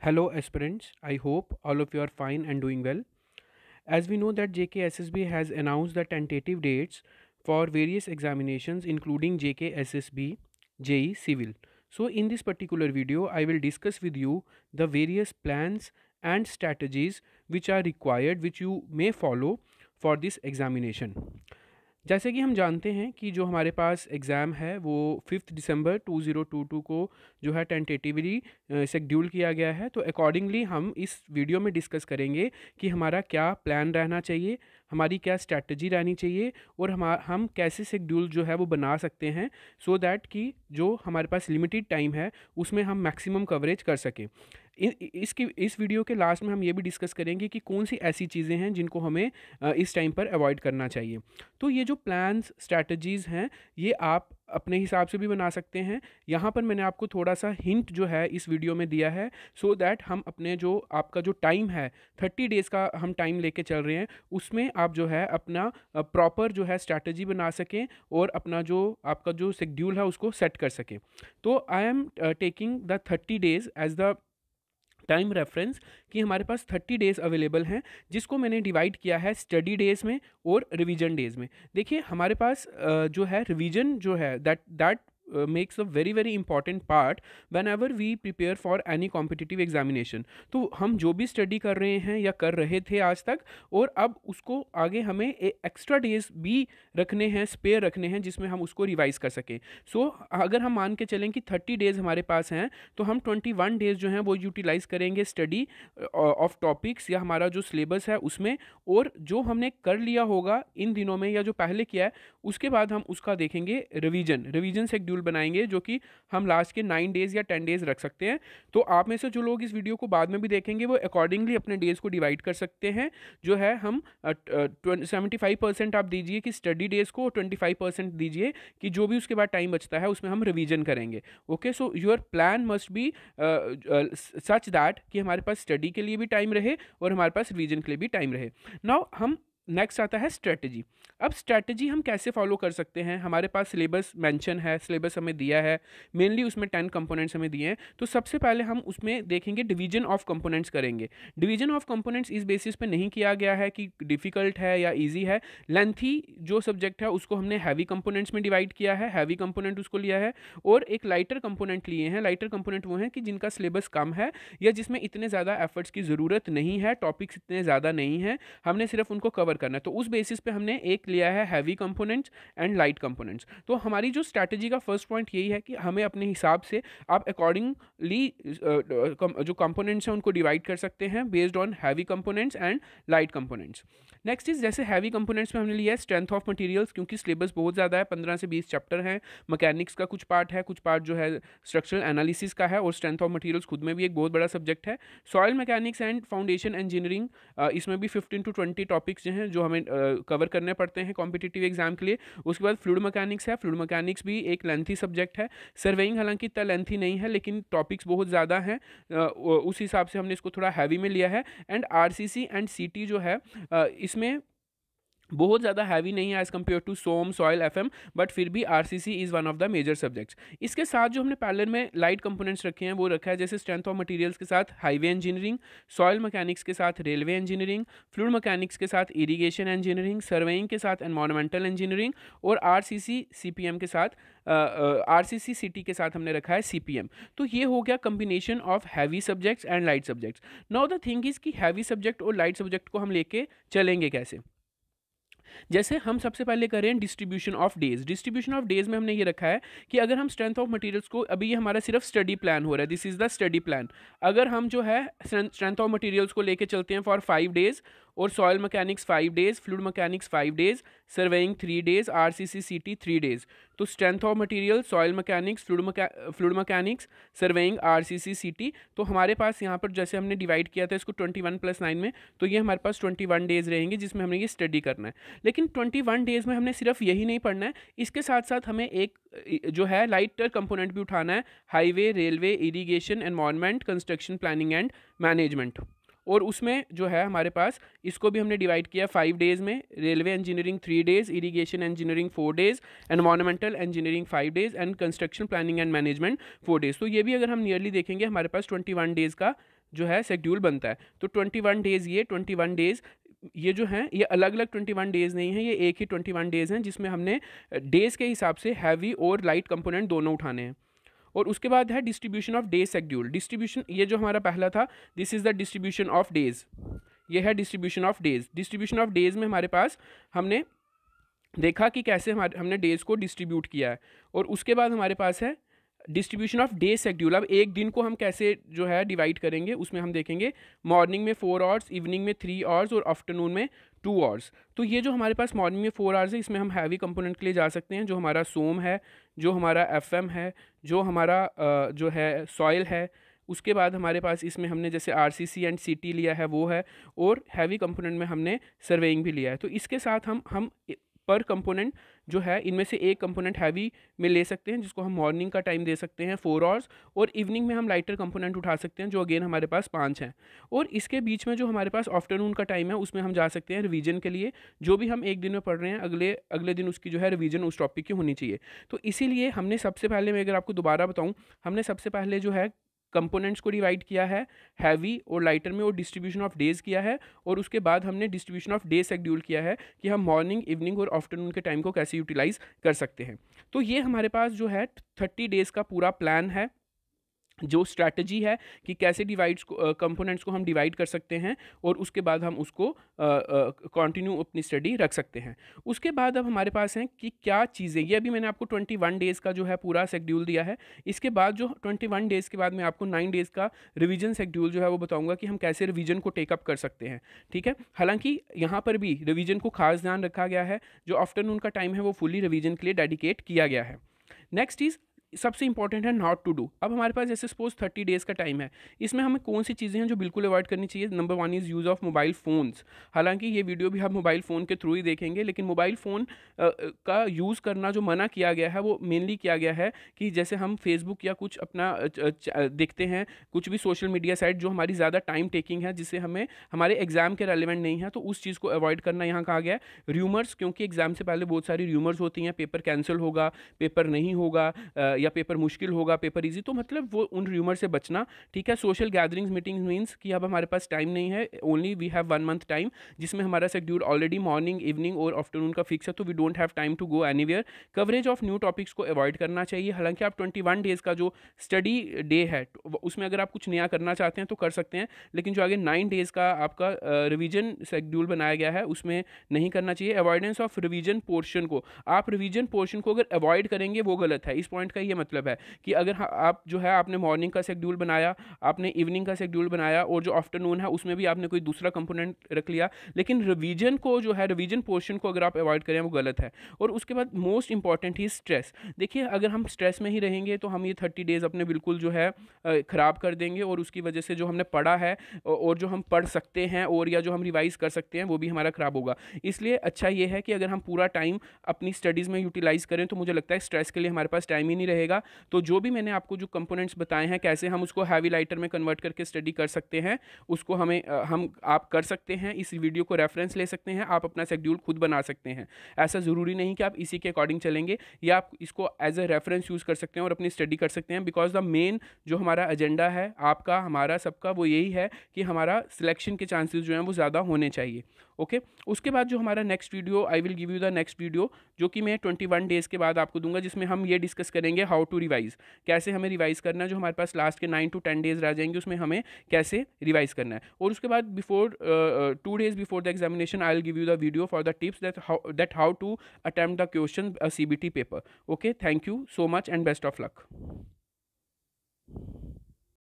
Hello aspirants, I hope all of you are fine and doing well. As we know that JKSSB has announced the tentative dates for various examinations including JKSSB, JE Civil. So in this particular video, I will discuss with you the various plans and strategies which are required which you may follow for this examination. जैसे कि हम जानते हैं कि जो हमारे पास exam है वो फिफ्थ दिसंबर 2022 को जो है टेंटेटिवली शेड्यूल किया गया है तो अकॉर्डिंगली हम इस वीडियो में डिस्कस करेंगे कि हमारा क्या प्लान रहना चाहिए हमारी क्या स्ट्रैटेजी रहनी चाहिए और हम हम कैसे शेड्यूल जो है वो बना सकते हैं सो so दैट कि जो हमारे पास लिमिटेड टाइम है उसमें हम मैक्सिमम कवरेज कर सकें इसकी इस वीडियो के लास्ट में हम ये भी डिस्कस करेंगे कि कौन सी ऐसी चीज़ें हैं जिनको हमें इस टाइम पर अवॉइड करना चाहिए तो ये जो प्लान्स स्ट्रैटेजीज़ हैं ये आप अपने हिसाब से भी बना सकते हैं यहाँ पर मैंने आपको थोड़ा सा हिंट जो है इस वीडियो में दिया है सो so दैट हम अपने जो आपका जो टाइम है थर्टी डेज़ का हम टाइम लेके चल रहे हैं उसमें आप जो है अपना प्रॉपर जो है स्ट्रैटेजी बना सकें और अपना जो आपका जो शेड्यूल है उसको सेट कर सकें तो I am taking the thirty days as the time reference कि हमारे पास थर्टी डेज़ अवेलेबल हैं जिसको मैंने डिवाइड किया है स्टडी डेज़ में और रिवीजन डेज़ में देखिए हमारे पास जो है रिवीजन जो है that that makes a very very important part whenever we prepare for any competitive examination तो हम जो भी स्टडी कर रहे हैं या कर रहे थे आज तक और अब उसको आगे हमें एक्स्ट्रा डेज भी रखने हैं स्पेयर रखने हैं जिसमें हम उसको रिवाइज कर सकें सो so, अगर हम मान के चलें कि थर्टी डेज हमारे पास हैं तो हम ट्वेंटी वन डेज जो हैं वो यूटिलाइज करेंगे स्टडी ऑफ टॉपिक्स या हमारा जो सिलेबस है उसमें और जो हमने कर लिया होगा इन दिनों में या जो पहले किया है उसके बाद हम उसका देखेंगे रिविजन रिविजन शेड्यूल शेड्यूल बनाएंगे जो कि हम लास्ट के नाइन डेज़ या टेन डेज़ रख सकते हैं तो आप में से जो लोग इस वीडियो को बाद में भी देखेंगे वो अकॉर्डिंगली अपने डेज़ को डिवाइड कर सकते हैं जो है हम सेवेंटी आप दीजिए कि स्टडी डेज़ को ट्वेंटी दीजिए कि जो भी उसके बाद टाइम बचता है उसमें हम रिविजन करेंगे okay so your plan must be such that कि हमारे पास स्टडी के लिए भी टाइम रहे और हमारे पास रिविजन के लिए भी टाइम रहे नाउ हम नेक्स्ट आता है स्ट्रेटजी अब स्ट्रेटजी हम कैसे फॉलो कर सकते हैं हमारे पास सिलेबस मेंशन है सिलेबस हमें दिया है मेनली उसमें टेन कंपोनेंट्स हमें दिए हैं तो सबसे पहले हम उसमें देखेंगे डिवीजन ऑफ कंपोनेंट्स करेंगे डिवीजन ऑफ कंपोनेंट्स इस बेसिस पे नहीं किया गया है कि डिफ़िकल्ट है या ईजी है लेंथी जो सब्जेक्ट है उसको हमने हैवी कंपोनेंट्स में डिवाइड किया है हैवी कंपोनेंट उसको लिया है और एक लाइटर कंपोनेंट लिए हैं लाइटर कंपोनेंट वो हैं कि जिनका सिलेबस कम है या जिसमें इतने ज़्यादा एफर्ट्स की ज़रूरत नहीं है टॉपिक्स इतने ज़्यादा नहीं हैं हमने सिर्फ उनको कवर करना है तो उस बेसिस पे हमने एक लिया है heavy components and light components तो हमारी जो स्ट्रैटेजी का फर्स्ट पॉइंट यही है कि हमें अपने हिसाब से आप अकॉर्डिंगली जो कंपोनेंट्स हैं उनको डिवाइड कर सकते हैं based on heavy components and light components next is जैसे हैवी कंपोनेंट्स में हमने लिया है स्ट्रेंथ ऑफ मटेरियल्स क्योंकि सिलेबस बहुत ज़्यादा है पंद्रह से बीस चैप्टर हैं मैकेनिक्स का कुछ पार्ट है कुछ पार्ट जो है स्ट्रक्चरल एनालिसिस का है और स्ट्रेंथ ऑफ मटेरियल्स खुद में भी एक बहुत बड़ा सब्जेक्ट है soil mechanics and foundation engineering इसमें भी फिफ्टीन टू ट्वेंटी टॉपिक्स जो हैं हैं जो हमें कवर करने पड़ते हैं कॉम्पिटिटिव एग्जाम के लिए उसके बाद फ्लूड मकैनिक्स है फ्लूड मकैनिक्स भी एक लेंथी सब्जेक्ट है सर्वेइंग हालांकि इतना लेंथी नहीं है लेकिन टॉपिक्स बहुत ज़्यादा हैं उस हिसाब से हमने इसको थोड़ा हैवी में लिया है एंड आर एंड सी जो है इसमें बहुत ज़्यादा हैवी नहीं है as compare to some soil F M but फिर भी R C C is one of the major subjects इसके साथ जो हमने पैलर में लाइट कंपोनेंट्स रखे हैं वो रखा है जैसे स्ट्रेंथ ऑफ मटेरियल्स के साथ हाईवे इंजीनियरिंग सॉयल मैकेनिक्स के साथ रेलवे इंजीनियरिंग फ्लूड मैकेनिक्स के साथ इरीगेशन इंजीनियरिंग सर्वेइंग के साथ एनवायरमेंटल इंजीनियरिंग और R C C C P M के साथ are C C C T के साथ हमने रखा है सी पी एम तो ये हो गया combination of heavy subjects and light subjects now the thing is कि हैवी सब्जेक्ट और लाइट सब्जेक्ट को हम लेके चलेंगे कैसे जैसे हम सबसे पहले कर रहे हैं distribution of days distribution of days में हमने ये रखा है कि अगर हम स्ट्रेंथ ऑफ मटेरियल्स को अभी ये हमारा सिर्फ स्टडी प्लान हो रहा है this is the study plan अगर हम जो है स्ट्रेंथ ऑफ मटेरियल्स को लेकर चलते हैं फॉर फाइव डेज और soil mechanics five days fluid mechanics five days surveying three days R C C C T three days तो strength of material soil mechanics fluid fluid mechanics surveying R C C C T तो हमारे पास यहाँ पर जैसे हमने divide किया था इसको ट्वेंटी वन प्लस नाइन में तो ये हमारे पास ट्वेंटी वन डेज़ रहेंगे जिसमें हमें ये स्टडी करना है लेकिन ट्वेंटी वन डेज़ में हमने सिर्फ यही नहीं पढ़ना है इसके साथ साथ हमें एक जो है लाइटर कंपोनेंट भी उठाना है highway railway irrigation environment construction planning and management और उसमें जो है हमारे पास इसको भी हमने डिवाइड किया फाइव डेज़ में railway engineering three days irrigation engineering four days environmental engineering five days and construction planning and management four days तो ये भी अगर हम नियरली देखेंगे हमारे पास ट्वेंटी वन डेज़ का जो है शेड्यूल बनता है तो ट्वेंटी वन डेज़ ये ट्वेंटी वन डेज़ ये जो हैं ये अलग अलग ट्वेंटी वन डेज़ नहीं है ये एक ही ट्वेंटी वन डेज़ हैं जिसमें हमने डेज़ के हिसाब से हैवी और लाइट कंपोनेंट दोनों उठाने हैं और उसके बाद है distribution of day schedule distribution ये जो हमारा पहला था this is the distribution of days ये है distribution of days distribution of days में हमारे पास हमने देखा कि कैसे हमारे हमने डेज को डिस्ट्रीब्यूट किया है और उसके बाद हमारे पास है डिस्ट्रीब्यूशन ऑफ डे शेड्यूल अब एक दिन को हम कैसे जो है डिवाइड करेंगे उसमें हम देखेंगे मॉर्निंग में फोर आवर्स इवनिंग में थ्री आवर्स और आफ्टरनून में टू आवर्स तो ये जो हमारे पास मॉर्निंग में फोर आवर्स है इसमें हम हैवी कंपोनेंट के लिए जा सकते हैं जो हमारा सोम है जो हमारा एफ है जो हमारा जो है सॉयल है उसके बाद हमारे पास इसमें हमने जैसे R C C and C T लिया है वो है और हैवी कंपोनेंट में हमने सर्वेइंग भी लिया है तो इसके साथ हम हम पर कंपोनेंट जो है इनमें से एक कंपोनेंट हैवी में ले सकते हैं जिसको हम मॉर्निंग का टाइम दे सकते हैं फोर आवर्स और इवनिंग में हम लाइटर कंपोनेंट उठा सकते हैं जो अगेन हमारे पास पाँच हैं और इसके बीच में जो हमारे पास आफ्टरनून का टाइम है उसमें हम जा सकते हैं रिविजन के लिए जो भी हम एक दिन में पढ़ रहे हैं अगले अगले दिन उसकी जो है रिवीजन उस टॉपिक की होनी चाहिए तो इसीलिए हमने सबसे पहले मैं अगर आपको दोबारा बताऊँ हमने सबसे पहले जो है कंपोनेंट्स को डिवाइड किया है हैवी और लाइटर में और डिस्ट्रीब्यूशन ऑफ डेज किया है और उसके बाद हमने डिस्ट्रीब्यूशन ऑफ डे शेड्यूल किया है कि हम मॉर्निंग इवनिंग और आफ्टरनून के टाइम को कैसे यूटिलाइज कर सकते हैं तो ये हमारे पास जो है थर्टी डेज़ का पूरा प्लान है जो स्ट्रैटेजी है कि कैसे डिवाइड्स को कंपोनेंट्स को हम डिवाइड कर सकते हैं और उसके बाद हम उसको कंटिन्यू अपनी स्टडी रख सकते हैं उसके बाद अब हमारे पास हैं कि क्या चीज़ें ये अभी मैंने आपको 21 डेज़ का जो है पूरा शेड्यूल दिया है इसके बाद जो 21 डेज़ के बाद मैं आपको नाइन डेज़ का रिविजन शेड्यूल जो है वो बताऊँगा कि हम कैसे रिविजन को टेकअप कर सकते हैं ठीक है हालाँकि यहाँ पर भी रिविजन को खास ध्यान रखा गया है जो आफ्टरनून का टाइम है वो फुली रिविजन के लिए डेडिकेट किया गया है नेक्स्ट इज़ सबसे इंपॉर्टेंट है नॉट टू डू अब हमारे पास जैसे सपोज थर्टी डेज़ का टाइम है इसमें हमें कौन सी चीज़ें हैं जो बिल्कुल अवॉइड करनी चाहिए number one is use of mobile phones हालांकि ये वीडियो भी हम मोबाइल फ़ोन के थ्रू ही देखेंगे लेकिन मोबाइल फ़ोन का यूज़ करना जो मना किया गया है वो मेनली किया गया है कि जैसे हम फेसबुक या कुछ अपना देखते हैं कुछ भी सोशल मीडिया साइट जो हमारी ज़्यादा टाइम टेकिंग है जिससे हमें हमारे एग्ज़ाम के रेलिवेंट नहीं है तो उस चीज़ को अवॉइड करना यहाँ कहा गया है र्यूमर्स क्योंकि एग्ज़ाम से पहले बहुत सारी र्यूमर्स होती हैं पेपर कैंसिल होगा पेपर नहीं होगा या पेपर मुश्किल होगा पेपर इजी तो मतलब वो उन र्यूमर से बचना ठीक है सोशल गैदरिंग्स मीटिंग्स मीन्स कि अब हमारे पास टाइम नहीं है only we have one month time जिसमें हमारा शेड्यूल ऑलरेडी मॉर्निंग इवनिंग और आफ्टरनून का फिक्स है तो we don't have time to go anywhere coverage of new topics को अवॉइड करना चाहिए हालांकि आप ट्वेंटी वन डेज़ का जो स्टडी डे है तो उसमें अगर आप कुछ नया करना चाहते हैं तो कर सकते हैं लेकिन जो आगे नाइन डेज़ का आपका रिविजन शेड्यूल बनाया गया है उसमें नहीं करना चाहिए अवॉइडेंस ऑफ रिविजन पोर्शन को आप रिविजन पोर्शन को अगर अवॉइड करेंगे वो गलत है इस पॉइंट का ये मतलब है कि अगर आप जो है आपने मॉर्निंग का शेड्यूल बनाया आपने इवनिंग का शेड्यूल बनाया और जो आफ्टरनून है उसमें भी आपने कोई दूसरा कंपोनेंट रख लिया लेकिन रिवीजन को जो है रिवीजन पोर्शन को अगर आप अवॉइड करें वो गलत है और उसके बाद मोस्ट इंपॉर्टेंट ही स्ट्रेस देखिए अगर हम स्ट्रेस में ही रहेंगे तो हम ये थर्टी डेज़ अपने बिल्कुल जो है ख़राब कर देंगे और उसकी वजह से जो हमने पढ़ा है और जो हम पढ़ सकते हैं और या जो हम रिवाइज़ कर सकते हैं वो भी हमारा ख़राब होगा इसलिए अच्छा ये है कि अगर हम पूरा टाइम अपनी स्टडीज़ में यूटिलाइज़ करें तो मुझे लगता है स्ट्रेस के लिए हमारे पास टाइम ही नहीं रहेगा रहेगा तो जो भी मैंने आपको जो कंपोनेंट्स बताए हैं कैसे हम उसको हैवी लाइटर में कन्वर्ट करके स्टडी कर सकते हैं उसको हमें हम आप कर सकते हैं इस वीडियो को रेफरेंस ले सकते हैं आप अपना शेड्यूल खुद बना सकते हैं ऐसा ज़रूरी नहीं कि आप इसी के अकॉर्डिंग चलेंगे या आप इसको एज अ रेफरेंस यूज़ कर सकते हैं और अपनी स्टडी कर सकते हैं बिकॉज द मेन जो हमारा एजेंडा है आपका हमारा सबका वो यही है कि हमारा सिलेक्शन के चांसेज जो हैं वो ज़्यादा होने चाहिए ओके उसके बाद जो हमारा next video I will give you the next video जो कि मैं ट्वेंटी वन डेज़ के बाद आपको दूंगा जिसमें हम ये डिस्कस करेंगे हाउ टू रिवाइज़ कैसे हमें रिवाइज़ करना है जो हमारे पास लास्ट के नाइन टू टेन डेज़ रह जाएंगे उसमें हमें कैसे रिवाइज़ करना है और उसके बाद before two days before the examination I will give you the video for the tips that how that how to attempt the question C B T paper okay thank you so much and best of luck